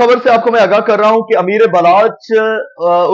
खबर से आपको मैं आगाह कर रहा हूं कि अमीर बलाच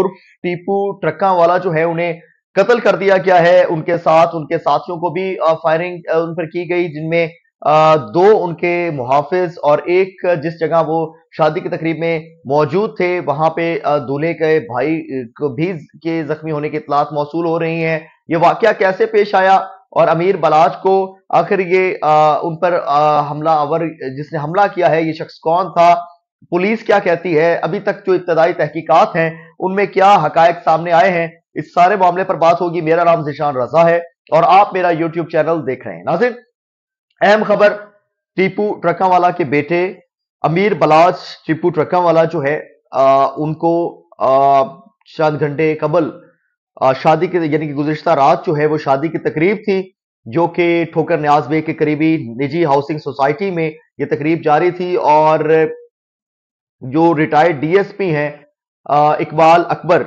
उर्फ टीपू ट्रक्का वाला जो है उन्हें कत्ल कर दिया गया है उनके साथ उनके साथियों को भी फायरिंग उन पर की गई जिनमें दो उनके मुहाफिज और एक जिस जगह वो शादी की तकरीब में मौजूद थे वहां पे दूल्हे के भाई को भी के जख्मी होने की इतलात मौसू हो रही हैं ये वाक्य कैसे पेश आया और अमीर बलाज को आखिर ये आ, उन पर आ, हमला अवर जिसने हमला किया है ये शख्स कौन था पुलिस क्या कहती है अभी तक जो इब्तदाई तहकीकत हैं उनमें क्या हकायक सामने आए हैं इस सारे मामले पर बात होगी मेरा नाम जिशान रजा है और आप मेरा यूट्यूब चैनल देख रहे हैं नाजिर अहम खबर टीपू वाला के बेटे अमीर बलाज टीपू वाला जो है आ, उनको चंद घंटे कबल शादी के यानी कि गुजशत रात जो है वो शादी की तकरीब थी जो कि ठोकर न्याज बे के करीबी निजी हाउसिंग सोसाइटी में ये तकरीब जारी थी और जो रिटायर्ड डीएसपी हैं इकबाल अकबर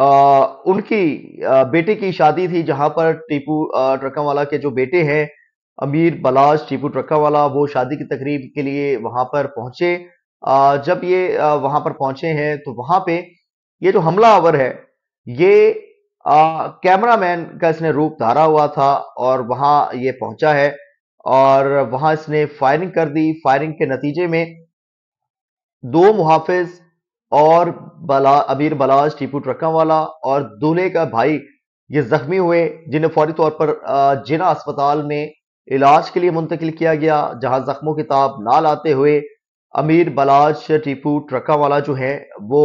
आ, उनकी आ, बेटे की शादी थी जहां पर टीपू ट्रकावाला के जो बेटे हैं अमीर बलाज टीपू ट्रकावाला वो शादी की तकरीब के लिए वहां पर पहुंचे आ, जब ये वहां पर पहुंचे हैं तो वहां पे ये जो हमला आवर है ये कैमरामैन का इसने रूप धारा हुआ था और वहां ये पहुंचा है और वहां इसने फायरिंग कर दी फायरिंग के नतीजे में दो मुहाफिज और बला अमीर बलाज टीपू ट्रकम वाला और दूल्हे का भाई ये जख्मी हुए जिन्हें फौरी तौर पर जिना अस्पताल में इलाज के लिए मुंतकिल किया गया जहां जख्मों की ताब ना लाते हुए अमीर बलाज टीपू ट्रका वाला जो है वो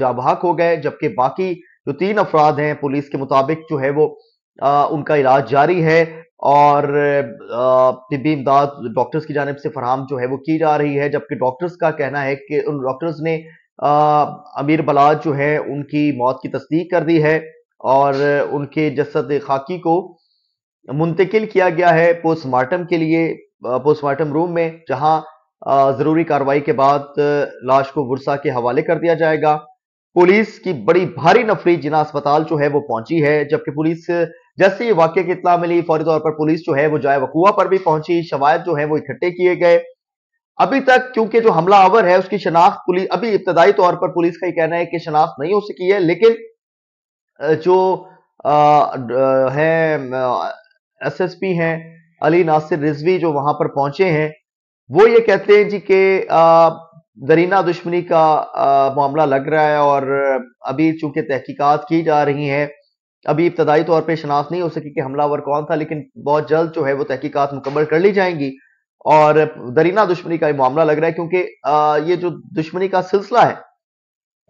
जाबहक हो गए जबकि बाकी जो तीन अफराद हैं पुलिस के मुताबिक जो है वो आ, उनका इलाज जारी है और तबी इमदाद डॉक्टर्स की जानब से फराम जो है वो की जा रही है जबकि डॉक्टर्स का कहना है कि उन डॉक्टर्स ने अमीर बलाज जो है उनकी मौत की तस्दीक कर दी है और उनके जसद खाकी को मुंतकिल किया गया है पोस्टमार्टम के लिए पोस्टमार्टम रूम में जहां ज़रूरी कार्रवाई के बाद लाश को वर्सा के हवाले कर दिया जाएगा पुलिस की बड़ी भारी नफरी जिना अस्पताल जो है वो पहुंची है जबकि पुलिस जैसे ही वाक्य की इतला मिली फौरी तौर पर पुलिस जो है वो जाए वकुआ पर भी पहुंची शवायद जो है वो इकट्ठे किए गए अभी तक क्योंकि जो हमला आवर है उसकी शनाख्त पुलिस अभी इब्तदाई तौर पर पुलिस का ही कहना है कि शनाख्त नहीं हो सकी है लेकिन जो है एस एस पी हैं अली नासिर रिजवी जो वहां पर पहुंचे हैं वो ये कहते हैं जी के दरीना दुश्मनी का मामला लग रहा है और अभी चूंकि तहकीकात की जा रही हैं अभी इब्तदाई तौर पर शनाख्त नहीं हो सकी कि हमलावर कौन था लेकिन बहुत जल्द जो है वो तहकीकत मुकम्मल कर ली जाएंगी और दरीना दुश्मनी का ये मामला लग रहा है क्योंकि ये जो दुश्मनी का सिलसिला है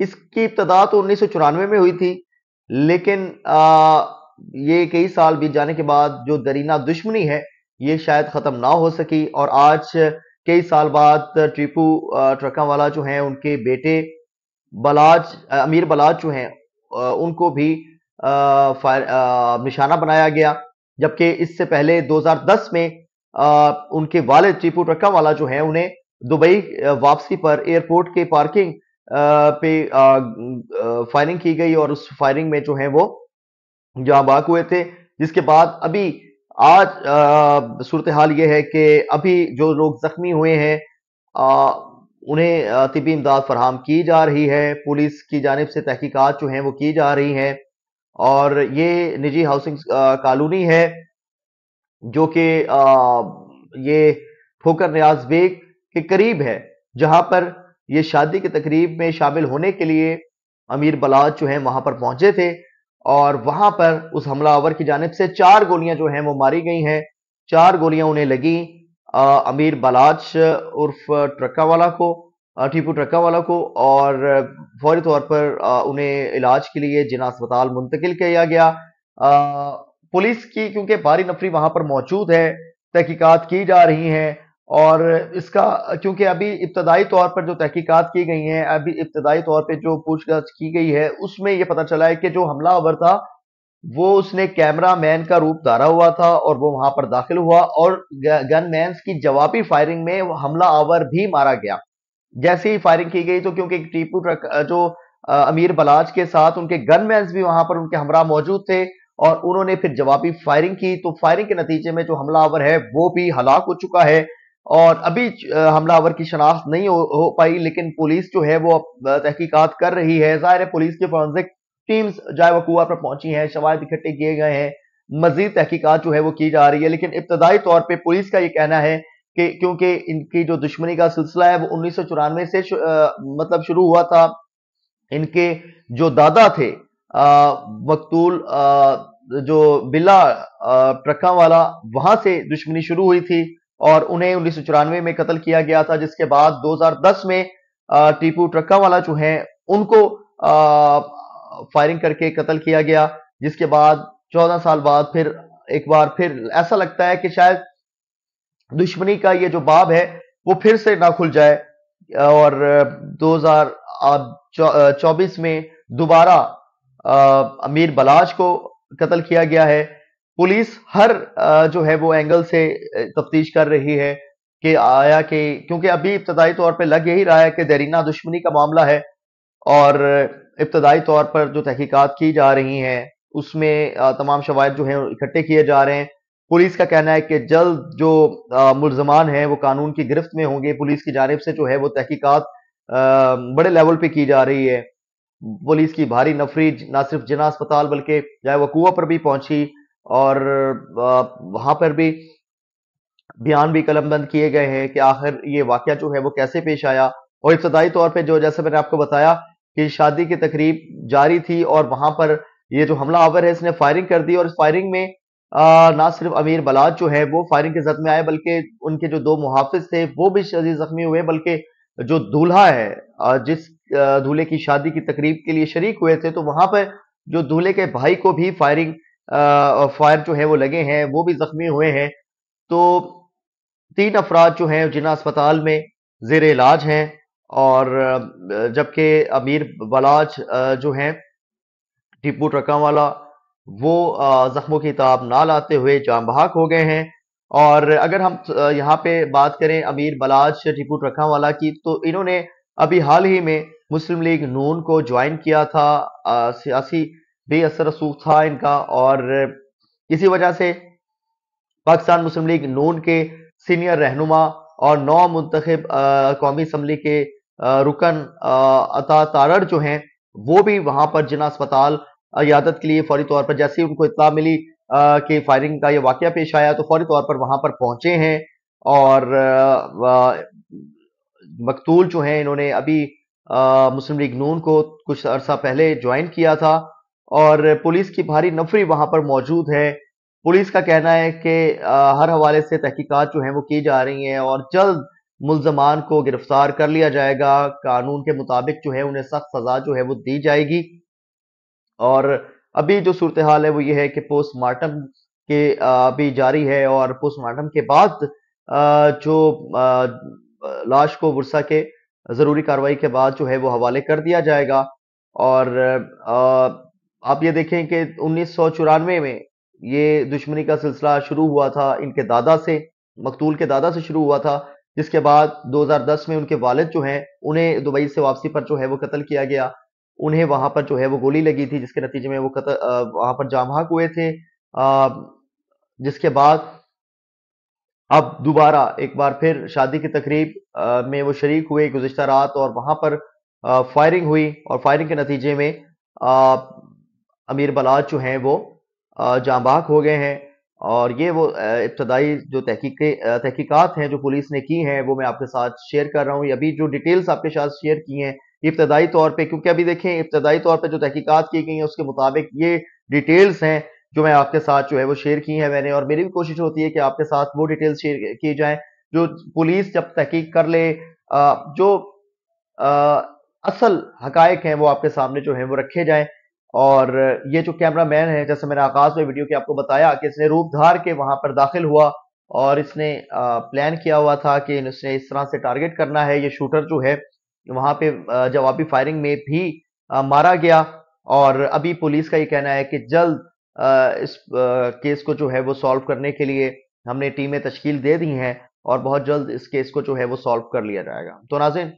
इसकी इब्तदा तो उन्नीस सौ चौरानवे में हुई थी लेकिन आ, ये कई साल बीत जाने के बाद जो दरीना दुश्मनी है ये शायद ख़त्म ना हो सकी और आज कई साल बाद टीपू वाला जो है उनके बेटे बलाज अमीर बलाज जो हैं उनको भी निशाना बनाया गया जबकि इससे पहले 2010 में उनके वाले टीपू वाला जो है उन्हें दुबई वापसी पर एयरपोर्ट के पार्किंग पे फायरिंग की गई और उस फायरिंग में जो है वो जहां बाग हुए थे जिसके बाद अभी आज सूरत हाल ये है कि अभी जो लोग जख्मी हुए हैं उन्हें तबी इमदाद फरहम की जा रही है पुलिस की जानब से तहकीकत जो हैं वो की जा रही हैं और ये निजी हाउसिंग कॉलोनी है जो कि ये ठोकर न्याज बेग के करीब है जहां पर ये शादी की तकरीब में शामिल होने के लिए अमीर बलाज जो हैं वहां पर पहुंचे थे और वहां पर उस हमलावर की जानब से चार गोलियां जो हैं वो मारी गई हैं चार गोलियां उन्हें लगी आ, अमीर बलाज उर्फ ट्रक्का वाला को टीपू ट्रक्का वाला को और फौरी तौर पर आ, उन्हें इलाज के लिए जिना अस्पताल मुंतकिल किया गया आ, पुलिस की क्योंकि भारी नफरी वहां पर मौजूद है तहकीकत की जा रही है और इसका क्योंकि अभी इब्तदाई तौर पर जो तहकीकत की गई हैं अभी इब्तदाई तौर पर जो पूछताछ की गई है उसमें यह पता चला है कि जो हमलावर था वो उसने कैमरा मैन का रूप धारा हुआ था और वो वहां पर दाखिल हुआ और गन मैन की जवाबी फायरिंग में हमला आवर भी मारा गया जैसे ही फायरिंग की गई तो क्योंकि टीपू जो अमीर बलाज के साथ उनके गनमैन भी वहां पर उनके हमरा मौजूद थे और उन्होंने फिर जवाबी फायरिंग की तो फायरिंग के नतीजे में जो हमला आवर है वो भी हलाक हो चुका है और अभी हमलावर की शनाख्त नहीं हो, हो पाई लेकिन पुलिस जो है वो तहकीकात कर रही है जाहिर है पुलिस की फॉरेंसिक टीम्स वकूआ पर पहुंची हैं शवाद इकट्ठे किए गए हैं मजीद तहकीकात जो है वो की जा रही है लेकिन इब्तदाई तौर पर पुलिस का ये कहना है कि क्योंकि इनकी जो दुश्मनी का सिलसिला है वो उन्नीस सौ चौरानवे से शु, आ, मतलब शुरू हुआ था इनके जो दादा थे मकतूल जो बिल्ला ट्रका वाला वहां से दुश्मनी शुरू हुई थी और उन्हें उन्नीस में कत्ल किया गया था जिसके बाद 2010 में टीपू ट्रक्का वाला जो है उनको फायरिंग करके कत्ल किया गया जिसके बाद 14 साल बाद फिर एक बार फिर ऐसा लगता है कि शायद दुश्मनी का ये जो बाब है वो फिर से ना खुल जाए और 2024 में दोबारा अमीर बलाज को कत्ल किया गया है पुलिस हर जो है वो एंगल से तफ्तीश कर रही है कि आया कि क्योंकि अभी इब्तदाई तौर पर लग यही रहा है कि देरीना दुश्मनी का मामला है और इब्तदाई तौर पर जो तहकीकत की जा रही हैं उसमें तमाम शवायद जो हैं इकट्ठे किए जा रहे हैं पुलिस का कहना है कि जल्द जो मुलजमान हैं वो कानून की गिरफ्त में होंगे पुलिस की जानब से जो है वो तहकीकत बड़े लेवल पे की जा रही है पुलिस की भारी नफरी ना सिर्फ जिना अस्पताल बल्कि जाए वकूआ पर भी पहुंची और वहां पर भी बयान भी कलमबंद किए गए हैं कि आखिर ये वाक़ जो है वो कैसे पेश आया और इब्तदाई तौर पर जो जैसे मैंने आपको बताया कि शादी की तकरीब जारी थी और वहां पर ये जो हमला आवर है इसने फायरिंग कर दी और इस फायरिंग में ना सिर्फ अमीर बलाज जो है वो फायरिंग के जद में आए बल्कि उनके जो दो मुहाफिज थे वो भी शदी जख्मी हुए बल्कि जो दूल्हा है जिस दूल्हे की शादी की तकरीब के लिए शरीक हुए थे तो वहां पर जो दूल्हे के भाई को भी फायरिंग फायर जो है वो लगे हैं वो भी जख्मी हुए हैं तो तीन अफराद जो हैं जिना अस्पताल में जेर इलाज हैं और जबकि अमीर बलाज जो हैं टिप्पू ट्रका वाला वो जख्मों की ताब ना लाते हुए जाम बहाक हो गए हैं और अगर हम यहाँ पे बात करें अमीर बलाज टिपू ट्रखा वाला की तो इन्होंने अभी हाल ही में मुस्लिम लीग नून को ज्वाइन किया था सियासी भी असर रसूख था इनका और इसी वजह से पाकिस्तान मुस्लिम लीग नून के सीनियर रहनुमा और नौ मुंतब कौमी असम्बली के आ, रुकन अता तारड़ जो हैं वो भी वहां पर जिना अस्पताल यादत के लिए फौरी तौर पर जैसे ही उनको इतला मिली कि फायरिंग का ये वाक्य पेश आया तो फौरी तौर पर वहां पर पहुंचे हैं और मकतूल जो हैं इन्होंने अभी मुस्लिम लीग नून को कुछ अरसा पहले ज्वाइन किया था और पुलिस की भारी नफरी वहां पर मौजूद है पुलिस का कहना है कि हर हवाले से तहकीकात जो है वो की जा रही है और जल्द मुलजमान को गिरफ्तार कर लिया जाएगा कानून के मुताबिक जो है उन्हें सख्त सजा जो है वो दी जाएगी और अभी जो सूरत हाल है वो ये है कि पोस्टमार्टम के अभी जारी है और पोस्टमार्टम के बाद जो लाश को वर्षा के ज़रूरी कार्रवाई के बाद जो है वो हवाले कर दिया जाएगा और आप ये देखें कि उन्नीस में ये दुश्मनी का सिलसिला शुरू हुआ था इनके दादा से मकतूल के दादा से शुरू हुआ था जिसके बाद 2010 में उनके वालिद जो हैं उन्हें दुबई से वापसी पर जो है वो कत्ल किया गया उन्हें वहां पर जो है वो गोली लगी थी जिसके नतीजे में वो कत्ल वहां पर जामहाक हुए थे जिसके बाद अब दोबारा एक बार फिर शादी की तकरीब में वो शरीक हुए गुजशत रात और वहां पर फायरिंग हुई और फायरिंग के नतीजे में अमीर बलाज जो हैं वो जाँबाक हो गए हैं और ये वो इब्तदाई जो तहकी तहकीकत हैं जो पुलिस ने की हैं वो मैं आपके साथ शेयर कर रहा हूँ अभी जो डिटेल्स आपके साथ शेयर की हैं इब्तदाई तौर पर क्योंकि अभी देखें इब्तदाई तौर पर जो तहकीकत की गई हैं उसके मुताबिक ये डिटेल्स हैं जो मैं आपके साथ जो है वो शेयर की हैं मैंने और मेरी भी कोशिश होती है कि आपके साथ वो डिटेल्स शेयर की जाएँ जो पुलिस जब तहकीक कर ले जो असल हकायक हैं वो आपके सामने जो है वो रखे जाएँ और ये जो कैमरा मैन है जैसे मैंने आकाश में वीडियो के आपको बताया कि इसने रूपधार के वहां पर दाखिल हुआ और इसने प्लान किया हुआ था कि इसने इस तरह से टारगेट करना है ये शूटर जो है वहां पे जवाबी फायरिंग में भी मारा गया और अभी पुलिस का ये कहना है कि जल्द इस केस को जो है वो सॉल्व करने के लिए हमने टीमें तश्कील दे दी हैं और बहुत जल्द इस केस को जो है वो सॉल्व कर लिया जाएगा तो नाजिन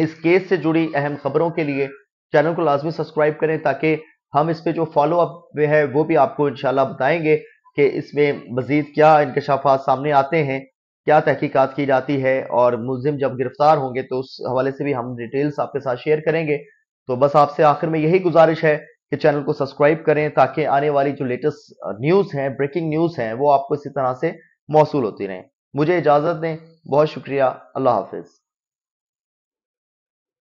इस केस से जुड़ी अहम खबरों के लिए चैनल को लाजमी सब्सक्राइब करें ताकि हम इस पर जो फॉलो अप है वो भी आपको इनशाला बताएंगे कि इसमें मजीद क्या इंकशाफात सामने आते हैं क्या तहकीकत की जाती है और मुलिम जब गिरफ्तार होंगे तो उस हवाले से भी हम डिटेल्स आपके साथ शेयर करेंगे तो बस आपसे आखिर में यही गुजारिश है कि चैनल को सब्सक्राइब करें ताकि आने वाली जो लेटेस्ट न्यूज़ हैं ब्रेकिंग न्यूज़ हैं वो आपको इसी तरह से मौसू होती रहें मुझे इजाज़त दें बहुत शुक्रिया अल्लाह हाफिज़